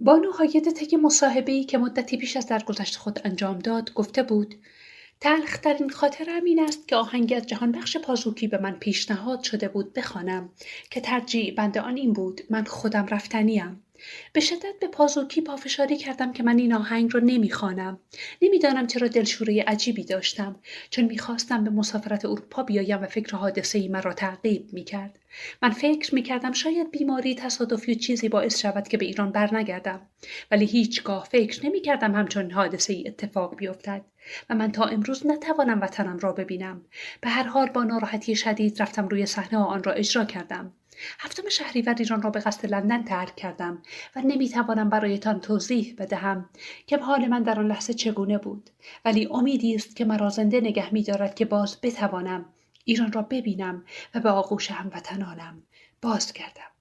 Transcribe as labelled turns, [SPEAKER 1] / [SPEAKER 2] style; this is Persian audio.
[SPEAKER 1] بانو تک طی ای که مدتی پیش از درگذشت خود انجام داد گفته بود تلخترین خاطرم این است که آهنگی از بخش پازوکی به من پیشنهاد شده بود بخوانم که ترجیح بنده آن این بود من خودم رفتنیم به شدت به پازوکی پافشاری کردم که من این آهنگ رو نمیخوانم نمیدانم چرا دلشوره عجیبی داشتم چون میخواستم به مسافرت اروپا بیایم و فکر حادثه ای مرا تعقیب میکرد من فکر میکردم شاید بیماری تصادفی و چیزی باعث شود که به ایران برنگردم ولی هیچگاه فکر نمیکردم همچون حادثه ای اتفاق بیفتد و من تا امروز نتوانم وطنم را ببینم به هر حال با ناراحتی شدید رفتم روی صحنه و آن را اجرا کردم هفتم شهریور ایران را به قصد لندن ترک کردم و نمیتوانم برایتان توضیح بدهم که حال من در آن لحظه چگونه بود ولی امیدی است که مرا زنده نگه میدارد که باز بتوانم ایران را ببینم و به آغوش هموطنانم باز کردم